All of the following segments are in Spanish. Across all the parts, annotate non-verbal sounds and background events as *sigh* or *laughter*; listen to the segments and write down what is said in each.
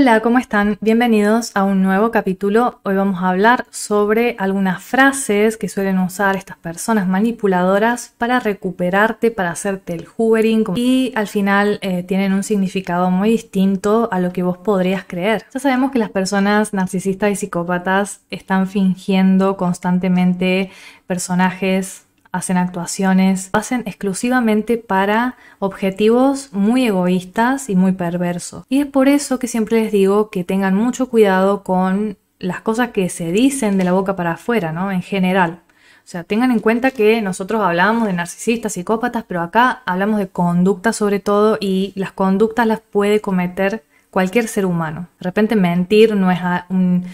Hola, ¿cómo están? Bienvenidos a un nuevo capítulo. Hoy vamos a hablar sobre algunas frases que suelen usar estas personas manipuladoras para recuperarte, para hacerte el hoovering y al final eh, tienen un significado muy distinto a lo que vos podrías creer. Ya sabemos que las personas narcisistas y psicópatas están fingiendo constantemente personajes hacen actuaciones, hacen exclusivamente para objetivos muy egoístas y muy perversos. Y es por eso que siempre les digo que tengan mucho cuidado con las cosas que se dicen de la boca para afuera, ¿no? En general. O sea, tengan en cuenta que nosotros hablamos de narcisistas, psicópatas, pero acá hablamos de conductas sobre todo y las conductas las puede cometer cualquier ser humano. De repente mentir no es, un,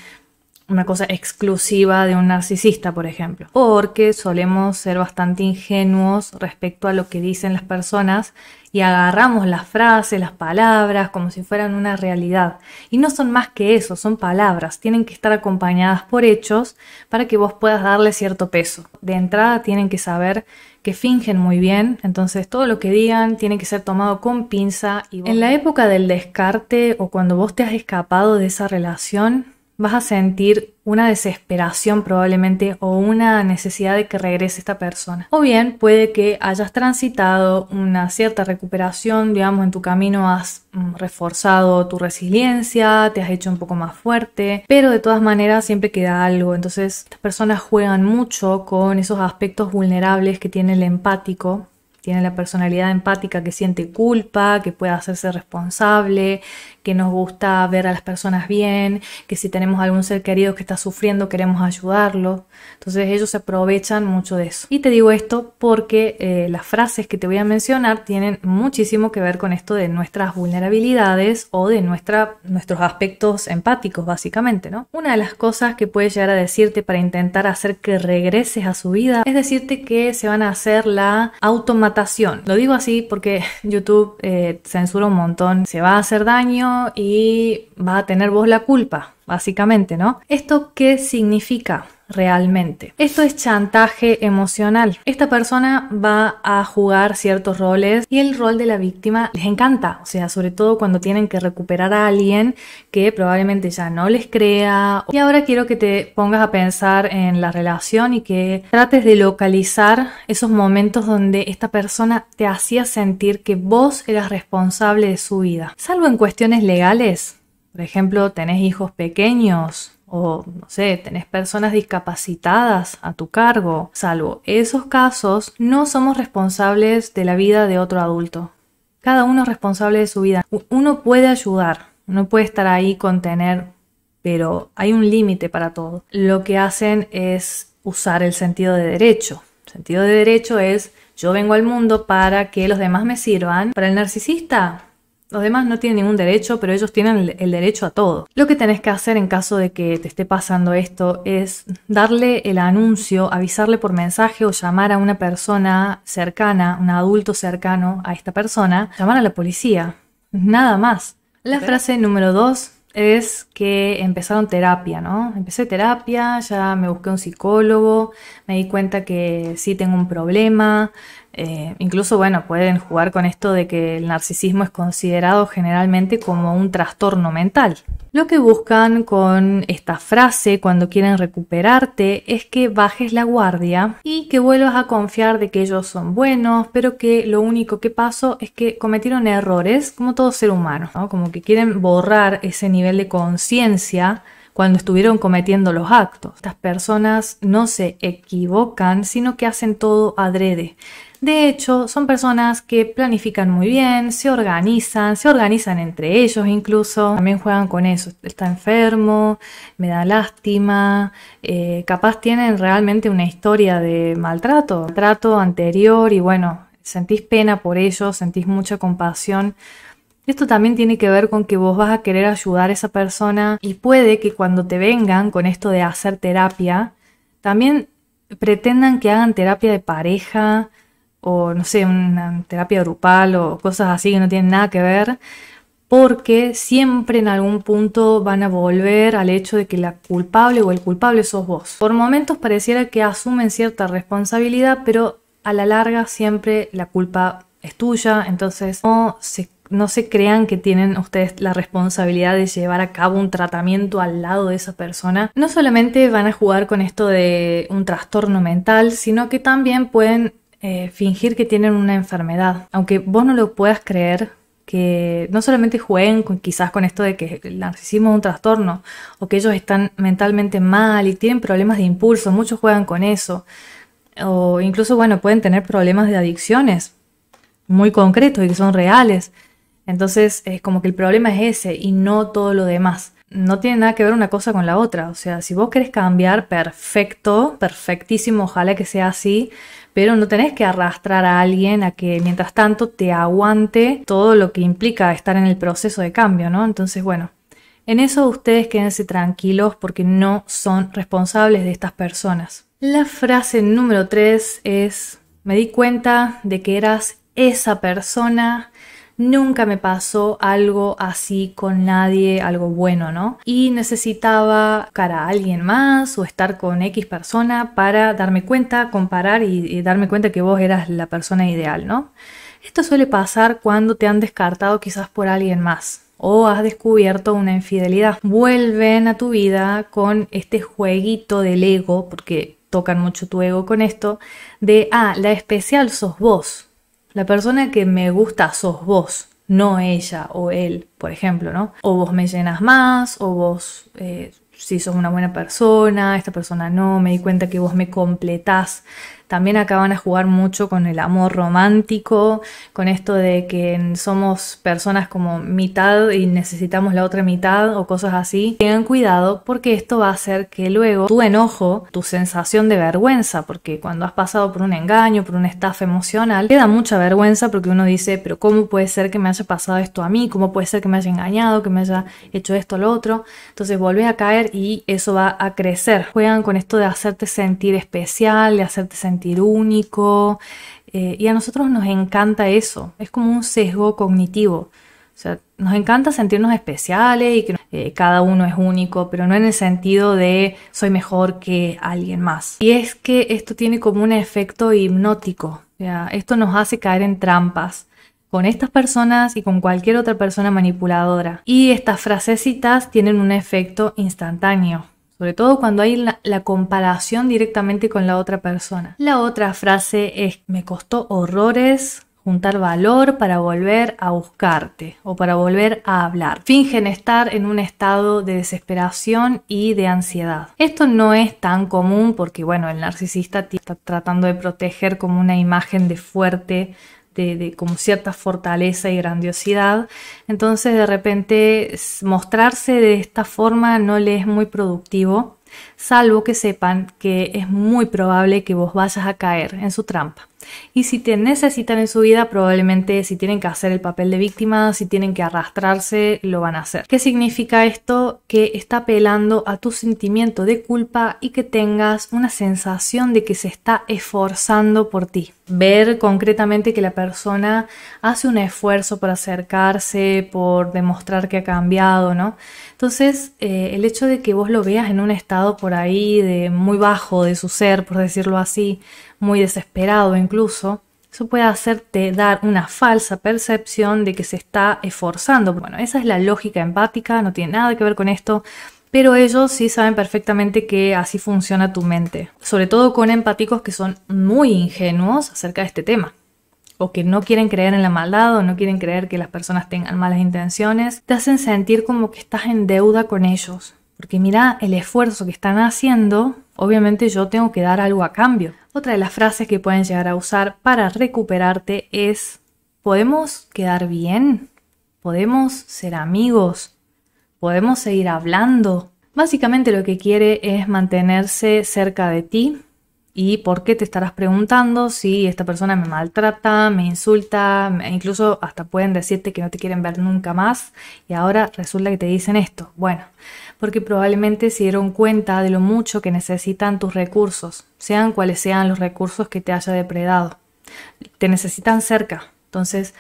una cosa exclusiva de un narcisista, por ejemplo, porque solemos ser bastante ingenuos respecto a lo que dicen las personas y agarramos las frases, las palabras, como si fueran una realidad. Y no son más que eso, son palabras, tienen que estar acompañadas por hechos para que vos puedas darle cierto peso. De entrada tienen que saber que fingen muy bien, entonces todo lo que digan tiene que ser tomado con pinza. Y En la época del descarte o cuando vos te has escapado de esa relación, vas a sentir una desesperación probablemente o una necesidad de que regrese esta persona. O bien puede que hayas transitado una cierta recuperación, digamos, en tu camino has mm, reforzado tu resiliencia, te has hecho un poco más fuerte, pero de todas maneras siempre queda algo. Entonces, estas personas juegan mucho con esos aspectos vulnerables que tiene el empático tiene la personalidad empática que siente culpa, que puede hacerse responsable, que nos gusta ver a las personas bien, que si tenemos algún ser querido que está sufriendo queremos ayudarlo. Entonces ellos se aprovechan mucho de eso. Y te digo esto porque eh, las frases que te voy a mencionar tienen muchísimo que ver con esto de nuestras vulnerabilidades o de nuestra, nuestros aspectos empáticos básicamente, ¿no? Una de las cosas que puede llegar a decirte para intentar hacer que regreses a su vida es decirte que se van a hacer la automatización lo digo así porque *laughs* YouTube eh, censura un montón, se va a hacer daño y va a tener vos la culpa básicamente, ¿no? ¿Esto qué significa? realmente. Esto es chantaje emocional. Esta persona va a jugar ciertos roles y el rol de la víctima les encanta, o sea, sobre todo cuando tienen que recuperar a alguien que probablemente ya no les crea. Y ahora quiero que te pongas a pensar en la relación y que trates de localizar esos momentos donde esta persona te hacía sentir que vos eras responsable de su vida. Salvo en cuestiones legales, por ejemplo, tenés hijos pequeños o, no sé, tenés personas discapacitadas a tu cargo, salvo esos casos, no somos responsables de la vida de otro adulto. Cada uno es responsable de su vida. Uno puede ayudar, uno puede estar ahí, contener, pero hay un límite para todo. Lo que hacen es usar el sentido de derecho. El sentido de derecho es yo vengo al mundo para que los demás me sirvan. Para el narcisista, los demás no tienen ningún derecho, pero ellos tienen el derecho a todo. Lo que tenés que hacer en caso de que te esté pasando esto es darle el anuncio, avisarle por mensaje o llamar a una persona cercana, un adulto cercano a esta persona, llamar a la policía. Nada más. La frase número dos es que empezaron terapia, ¿no? Empecé terapia, ya me busqué un psicólogo, me di cuenta que sí tengo un problema, eh, incluso, bueno, pueden jugar con esto de que el narcisismo es considerado generalmente como un trastorno mental. Lo que buscan con esta frase cuando quieren recuperarte es que bajes la guardia y que vuelvas a confiar de que ellos son buenos, pero que lo único que pasó es que cometieron errores como todo ser humano, como que quieren borrar ese nivel de conciencia cuando estuvieron cometiendo los actos. Estas personas no se equivocan, sino que hacen todo adrede. De hecho, son personas que planifican muy bien, se organizan, se organizan entre ellos incluso. También juegan con eso. Está enfermo, me da lástima. Eh, capaz tienen realmente una historia de maltrato, maltrato anterior y bueno, sentís pena por ellos, sentís mucha compasión esto también tiene que ver con que vos vas a querer ayudar a esa persona y puede que cuando te vengan con esto de hacer terapia, también pretendan que hagan terapia de pareja o no sé, una terapia grupal o cosas así que no tienen nada que ver, porque siempre en algún punto van a volver al hecho de que la culpable o el culpable sos vos. Por momentos pareciera que asumen cierta responsabilidad, pero a la larga siempre la culpa es tuya, entonces no se no se crean que tienen ustedes la responsabilidad de llevar a cabo un tratamiento al lado de esa persona. No solamente van a jugar con esto de un trastorno mental, sino que también pueden eh, fingir que tienen una enfermedad. Aunque vos no lo puedas creer, que no solamente jueguen con, quizás con esto de que el narcisismo es un trastorno o que ellos están mentalmente mal y tienen problemas de impulso, muchos juegan con eso. O incluso, bueno, pueden tener problemas de adicciones muy concretos y que son reales. Entonces, es como que el problema es ese y no todo lo demás. No tiene nada que ver una cosa con la otra. O sea, si vos querés cambiar, perfecto, perfectísimo, ojalá que sea así, pero no tenés que arrastrar a alguien a que mientras tanto te aguante todo lo que implica estar en el proceso de cambio, ¿no? Entonces, bueno, en eso ustedes quédense tranquilos porque no son responsables de estas personas. La frase número 3 es, me di cuenta de que eras esa persona nunca me pasó algo así con nadie, algo bueno, ¿no? Y necesitaba cara a alguien más o estar con X persona para darme cuenta, comparar y, darme cuenta que vos eras la persona ideal, ¿no? Esto suele pasar cuando te han descartado quizás por alguien más o has descubierto una infidelidad. Vuelven a tu vida con este jueguito del ego, porque tocan mucho tu ego con esto, de, ah, la especial sos vos. La persona que me gusta sos vos, no ella o él, por ejemplo, ¿no? O vos me llenas más, o vos sí eh, si sos una buena persona, esta persona no, me di cuenta que vos me completás también acaban a jugar mucho con el amor romántico, con esto de que somos personas como mitad y necesitamos la otra mitad o cosas así. Tengan cuidado porque esto va a hacer que luego tu enojo, tu sensación de vergüenza, porque cuando has pasado por un engaño, por una estafa emocional, queda da mucha vergüenza porque uno dice, pero ¿cómo puede ser que me haya pasado esto a mí? ¿Cómo puede ser que me haya engañado, que me haya hecho esto o lo otro? Entonces volvés a caer y eso va a crecer. Juegan con esto de hacerte sentir especial, de hacerte sentir único. Eh, y a nosotros nos encanta eso. Es como un sesgo cognitivo. nos encanta sentirnos especiales y que eh, cada uno es único, pero no en el sentido de soy mejor que alguien más. Y es que esto tiene como un efecto hipnótico. esto nos hace caer en trampas con estas personas y con cualquier otra persona manipuladora. Y estas frasecitas tienen un efecto instantáneo sobre todo cuando hay la, comparación directamente con la otra persona. La otra frase es, me costó horrores juntar valor para volver a buscarte o para volver a hablar. Fingen estar en un estado de desesperación y de ansiedad. Esto no es tan común porque, bueno, el narcisista está tratando de proteger como una imagen de fuerte, de, como cierta fortaleza y grandiosidad. Entonces de repente mostrarse de esta forma no le es muy productivo, salvo que sepan que es muy probable que vos vayas a caer en su trampa. Y si te necesitan en su vida, probablemente si tienen que hacer el papel de víctima, si tienen que arrastrarse, lo van a hacer. ¿Qué significa esto? Que está apelando a tu sentimiento de culpa y que tengas una sensación de que se está esforzando por ti ver concretamente que la persona hace un esfuerzo por acercarse, por demostrar que ha cambiado, ¿no? Entonces, eh, el hecho de que vos lo veas en un estado por ahí de muy bajo de su ser, por decirlo así, muy desesperado incluso, eso puede hacerte dar una falsa percepción de que se está esforzando. Bueno, esa es la lógica empática, no tiene nada que ver con esto pero ellos sí saben perfectamente que así funciona tu mente, sobre todo con empáticos que son muy ingenuos acerca de este tema o que no quieren creer en la maldad o no quieren creer que las personas tengan malas intenciones, te hacen sentir como que estás en deuda con ellos. Porque mira el esfuerzo que están haciendo, obviamente yo tengo que dar algo a cambio. Otra de las frases que pueden llegar a usar para recuperarte es, ¿podemos quedar bien? ¿Podemos ser amigos? podemos seguir hablando. Básicamente lo que quiere es mantenerse cerca de ti. ¿Y por qué te estarás preguntando si esta persona me maltrata, me insulta? Incluso hasta pueden decirte que no te quieren ver nunca más y ahora resulta que te dicen esto. Bueno, porque probablemente se dieron cuenta de lo mucho que necesitan tus recursos, sean cuales sean los recursos que te haya depredado. Te necesitan cerca. Entonces,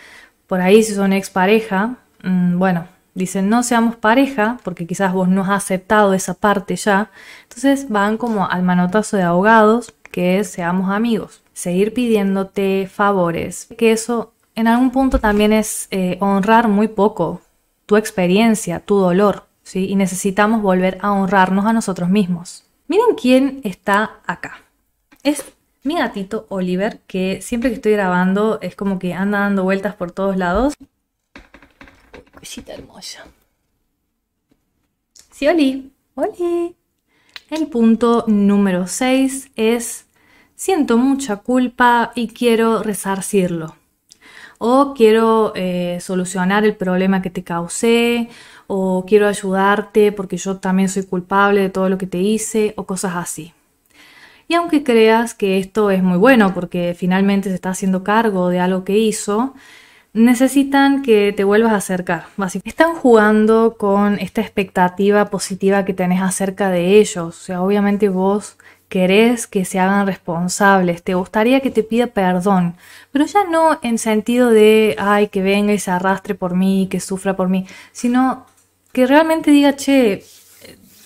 por ahí si son expareja, pareja, mm, bueno, Dicen, no seamos pareja, porque quizás vos no has aceptado esa parte ya. Entonces van como al manotazo de ahogados que seamos amigos. Seguir pidiéndote favores, que eso en algún punto también es eh, honrar muy poco tu experiencia, tu dolor, ¿sí? Y necesitamos volver a honrarnos a nosotros mismos. Miren quién está acá. Es mi gatito Oliver, que siempre que estoy grabando es como que anda dando vueltas por todos lados hermosa. Oli. El punto número 6 es siento mucha culpa y quiero resarcirlo. O quiero eh, solucionar el problema que te causé, o quiero ayudarte porque yo también soy culpable de todo lo que te hice, o cosas así. Y aunque creas que esto es muy bueno porque finalmente se está haciendo cargo de algo que hizo, necesitan que te vuelvas a acercar. Están jugando con esta expectativa positiva que tenés acerca de ellos. O sea, obviamente vos querés que se hagan responsables, te gustaría que te pida perdón, pero ya no en sentido de, ay, que venga y se arrastre por mí, que sufra por mí, sino que realmente diga, che,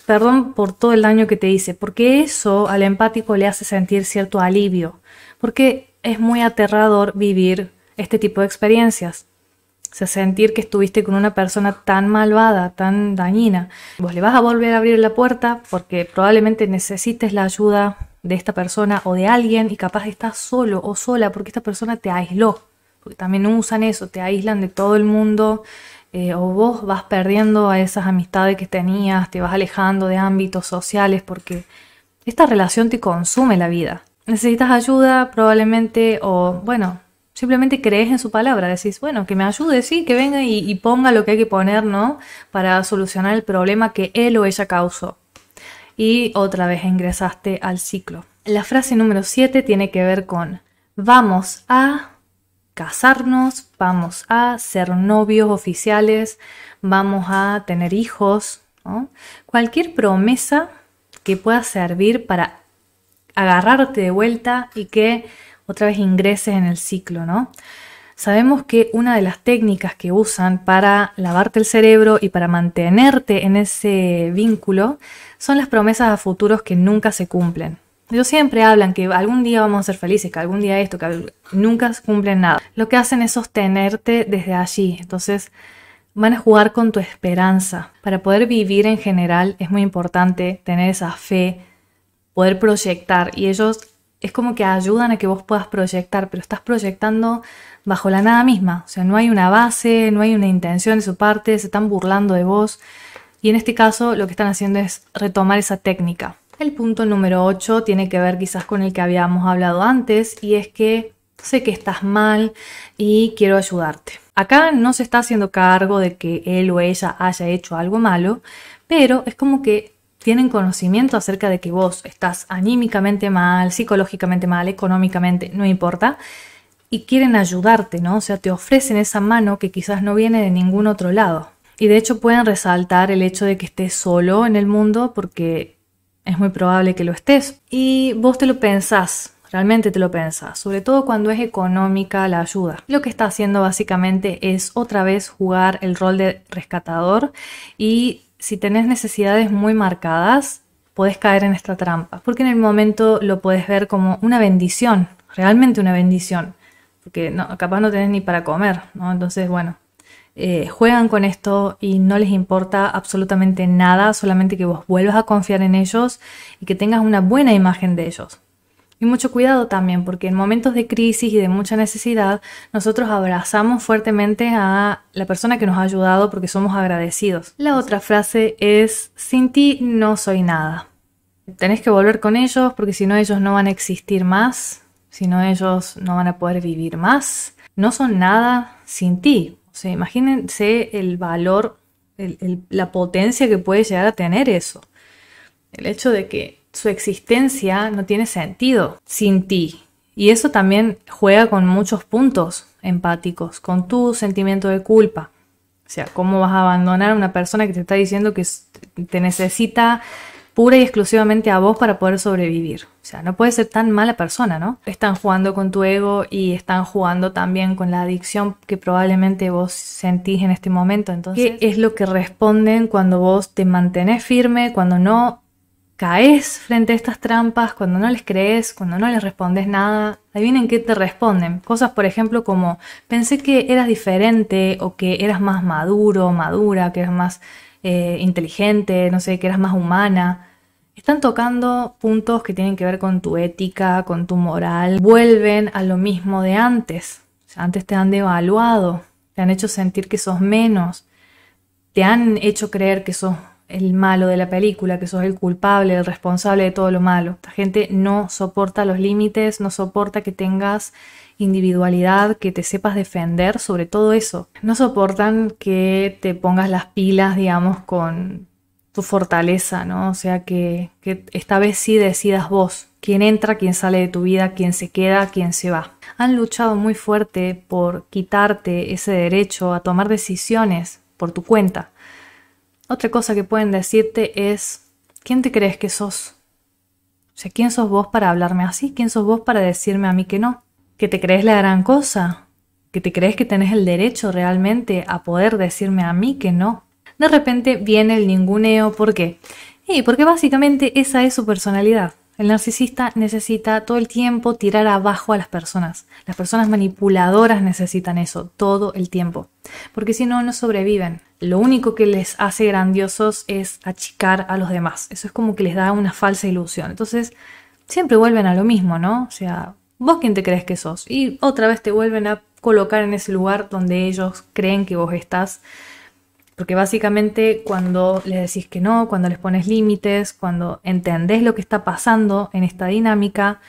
perdón por todo el daño que te hice, porque eso al empático le hace sentir cierto alivio, porque es muy aterrador vivir este tipo de experiencias. O sentir que estuviste con una persona tan malvada, tan dañina. Vos le vas a volver a abrir la puerta porque probablemente necesites la ayuda de esta persona o de alguien y capaz estás solo o sola porque esta persona te aisló. Porque también usan eso, te aíslan de todo el mundo eh, o vos vas perdiendo a esas amistades que tenías, te vas alejando de ámbitos sociales porque esta relación te consume la vida. Necesitas ayuda probablemente o bueno, simplemente crees en su palabra, decís, bueno, que me ayude, sí, que venga y, ponga lo que hay que poner, ¿no? Para solucionar el problema que él o ella causó. Y otra vez ingresaste al ciclo. La frase número 7 tiene que ver con vamos a casarnos, vamos a ser novios oficiales, vamos a tener hijos, Cualquier promesa que pueda servir para agarrarte de vuelta y que otra vez ingreses en el ciclo, ¿no? Sabemos que una de las técnicas que usan para lavarte el cerebro y para mantenerte en ese vínculo son las promesas a futuros que nunca se cumplen. Ellos siempre hablan que algún día vamos a ser felices, que algún día esto, que nunca se cumplen nada. Lo que hacen es sostenerte desde allí. Entonces van a jugar con tu esperanza. Para poder vivir en general es muy importante tener esa fe, poder proyectar. Y ellos es como que ayudan a que vos puedas proyectar, pero estás proyectando bajo la nada misma. O sea, no hay una base, no hay una intención de su parte, se están burlando de vos. Y en este caso lo que están haciendo es retomar esa técnica. El punto número 8 tiene que ver quizás con el que habíamos hablado antes y es que sé que estás mal y quiero ayudarte. Acá no se está haciendo cargo de que él o ella haya hecho algo malo, pero es como que tienen conocimiento acerca de que vos estás anímicamente mal, psicológicamente mal, económicamente, no importa, y quieren ayudarte, ¿no? O sea, te ofrecen esa mano que quizás no viene de ningún otro lado. Y de hecho pueden resaltar el hecho de que estés solo en el mundo porque es muy probable que lo estés. Y vos te lo pensás, realmente te lo pensás, sobre todo cuando es económica la ayuda. Lo que está haciendo básicamente es otra vez jugar el rol de rescatador y si tenés necesidades muy marcadas, podés caer en esta trampa, porque en el momento lo podés ver como una bendición, realmente una bendición, porque capaz no tenés ni para comer, ¿no? Entonces, bueno, eh, juegan con esto y no les importa absolutamente nada, solamente que vos vuelvas a confiar en ellos y que tengas una buena imagen de ellos. Y mucho cuidado también, porque en momentos de crisis y de mucha necesidad, nosotros abrazamos fuertemente a la persona que nos ha ayudado porque somos agradecidos. La otra frase es, sin ti no soy nada. Tenés que volver con ellos porque si no ellos no van a existir más, si no ellos no van a poder vivir más. No son nada sin ti. O sea, imagínense el valor, la potencia que puede llegar a tener eso. El hecho de que su existencia no tiene sentido sin ti. Y eso también juega con muchos puntos empáticos, con tu sentimiento de culpa. O sea, ¿cómo vas a abandonar a una persona que te está diciendo que te necesita pura y exclusivamente a vos para poder sobrevivir? O sea, no puedes ser tan mala persona, ¿no? Están jugando con tu ego y están jugando también con la adicción que probablemente vos sentís en este momento. Entonces, ¿qué es lo que responden cuando vos te mantenés firme, cuando no caes frente a estas trampas, cuando no les crees, cuando no les respondes nada, adivinen qué te responden. Cosas, por ejemplo, como pensé que eras diferente o que eras más maduro, madura, que eras más eh, inteligente, no sé, que eras más humana. Están tocando puntos que tienen que ver con tu ética, con tu moral. Vuelven a lo mismo de antes. antes te han devaluado, te han hecho sentir que sos menos, te han hecho creer que sos el malo de la película, que sos el culpable, el responsable de todo lo malo. Esta gente no soporta los límites, no soporta que tengas individualidad, que te sepas defender, sobre todo eso. No soportan que te pongas las pilas, digamos, con tu fortaleza, ¿no? O sea, que, que esta vez sí decidas vos quién entra, quién sale de tu vida, quién se queda, quién se va. Han luchado muy fuerte por quitarte ese derecho a tomar decisiones por tu cuenta otra cosa que pueden decirte es, ¿quién te crees que sos? O sea, ¿quién sos vos para hablarme así? ¿Quién sos vos para decirme a mí que no? ¿Que te crees la gran cosa? ¿Que te crees que tenés el derecho realmente a poder decirme a mí que no? De repente viene el ninguneo, ¿por qué? Y porque básicamente esa es su personalidad. El narcisista necesita todo el tiempo tirar abajo a las personas. Las personas manipuladoras necesitan eso todo el tiempo, porque si no, no sobreviven. Lo único que les hace grandiosos es achicar a los demás. Eso es como que les da una falsa ilusión. Entonces, siempre vuelven a lo mismo, ¿no? O sea, vos quién te crees que sos. Y otra vez te vuelven a colocar en ese lugar donde ellos creen que vos estás porque básicamente cuando les decís que no, cuando les pones límites, cuando entendés lo que está pasando en esta dinámica,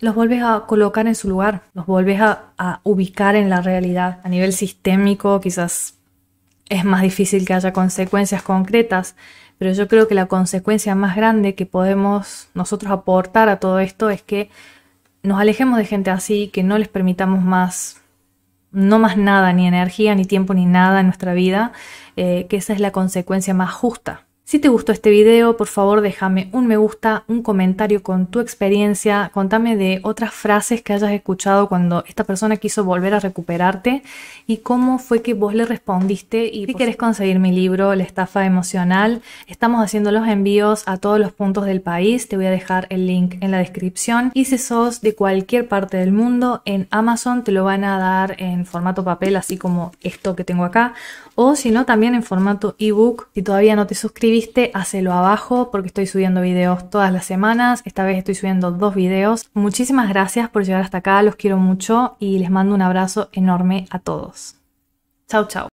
los volvés a colocar en su lugar, los volvés a, a ubicar en la realidad. A nivel sistémico quizás es más difícil que haya consecuencias concretas, pero yo creo que la consecuencia más grande que podemos nosotros aportar a todo esto es que nos alejemos de gente así, que no les permitamos más no más nada, ni energía, ni tiempo, ni nada en nuestra vida, eh, que esa es la consecuencia más justa si te gustó este video, por favor déjame un me gusta, un comentario con tu experiencia, contame de otras frases que hayas escuchado cuando esta persona quiso volver a recuperarte y cómo fue que vos le respondiste y si querés conseguir mi libro, La estafa emocional, estamos haciendo los envíos a todos los puntos del país, te voy a dejar el link en la descripción y si sos de cualquier parte del mundo, en Amazon te lo van a dar en formato papel, así como esto que tengo acá, o si no, también en formato ebook, si todavía no te suscribes suscribiste, hacelo abajo porque estoy subiendo videos todas las semanas. Esta vez estoy subiendo dos videos. Muchísimas gracias por llegar hasta acá, los quiero mucho y les mando un abrazo enorme a todos. Chao, chao.